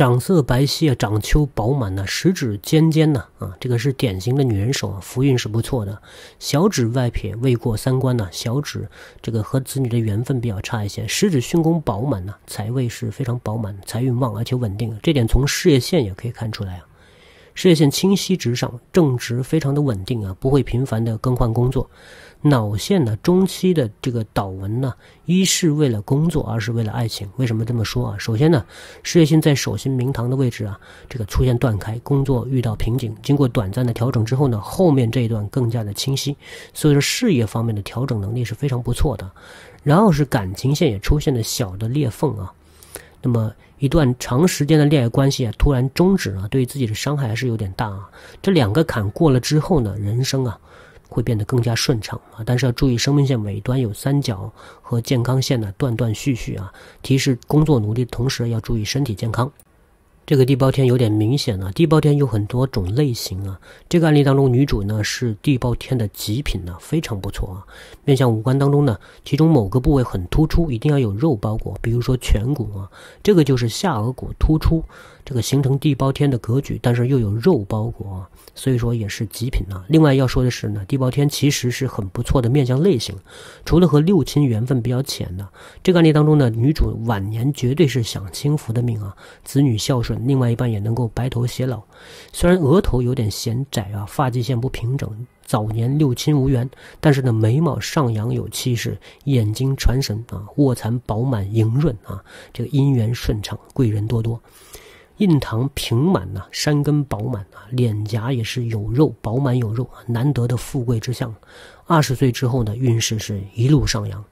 掌色白皙啊，掌丘饱满呐，食指尖尖呐，啊，这个是典型的女人手啊，福运是不错的。小指外撇未过三关呐，小指这个和子女的缘分比较差一些。食指巽宫饱满呐，财位是非常饱满，财运旺而且稳定，这点从事业线也可以看出来啊。事业线清晰直上，正值非常的稳定啊，不会频繁的更换工作。脑线呢，中期的这个导纹呢，一是为了工作，二是为了爱情。为什么这么说啊？首先呢，事业线在手心明堂的位置啊，这个出现断开，工作遇到瓶颈。经过短暂的调整之后呢，后面这一段更加的清晰，所以说事业方面的调整能力是非常不错的。然后是感情线也出现了小的裂缝啊，那么。一段长时间的恋爱关系啊，突然终止啊，对自己的伤害还是有点大啊。这两个坎过了之后呢，人生啊会变得更加顺畅啊。但是要注意，生命线尾端有三角和健康线的断断续续啊，提示工作努力的同时要注意身体健康。这个地包天有点明显了。地包天有很多种类型啊。这个案例当中，女主呢是地包天的极品呢，非常不错啊。面相五官当中呢，其中某个部位很突出，一定要有肉包裹，比如说颧骨啊，这个就是下颌骨突出，这个形成地包天的格局，但是又有肉包裹啊，所以说也是极品啊。另外要说的是呢，地包天其实是很不错的面相类型，除了和六亲缘分比较浅的。这个案例当中呢，女主晚年绝对是享清福的命啊，子女孝顺。另外一半也能够白头偕老，虽然额头有点显窄啊，发际线不平整，早年六亲无缘，但是呢，眉毛上扬有气势，眼睛传神啊，卧蚕饱满莹润啊，这个姻缘顺畅，贵人多多，印堂平满呐，山根饱满啊，脸颊也是有肉饱满有肉啊，难得的富贵之相。二十岁之后呢，运势是一路上扬。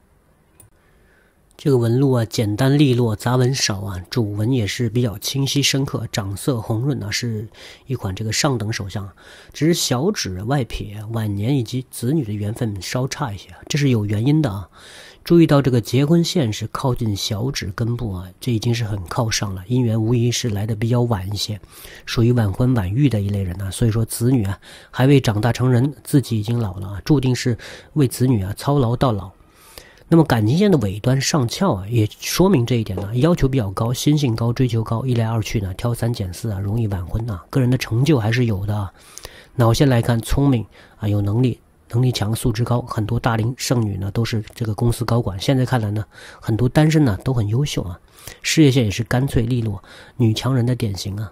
这个纹路啊，简单利落，杂纹少啊，主纹也是比较清晰深刻，掌色红润啊，是一款这个上等手相。只是小指外撇，晚年以及子女的缘分稍差一些，这是有原因的啊。注意到这个结婚线是靠近小指根部啊，这已经是很靠上了，姻缘无疑是来的比较晚一些，属于晚婚晚育的一类人呐。所以说子女啊还未长大成人，自己已经老了，啊，注定是为子女啊操劳到老。那么感情线的尾端上翘啊，也说明这一点呢，要求比较高，心性高，追求高，一来二去呢，挑三拣四啊，容易晚婚呐。个人的成就还是有的。那我先来看聪明啊，有能力，能力强，素质高，很多大龄剩女呢都是这个公司高管。现在看来呢，很多单身呢都很优秀啊，事业线也是干脆利落，女强人的典型啊。